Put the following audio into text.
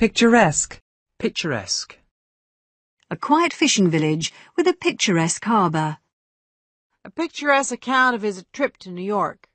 Picturesque. Picturesque. A quiet fishing village with a picturesque harbour. A picturesque account of his trip to New York.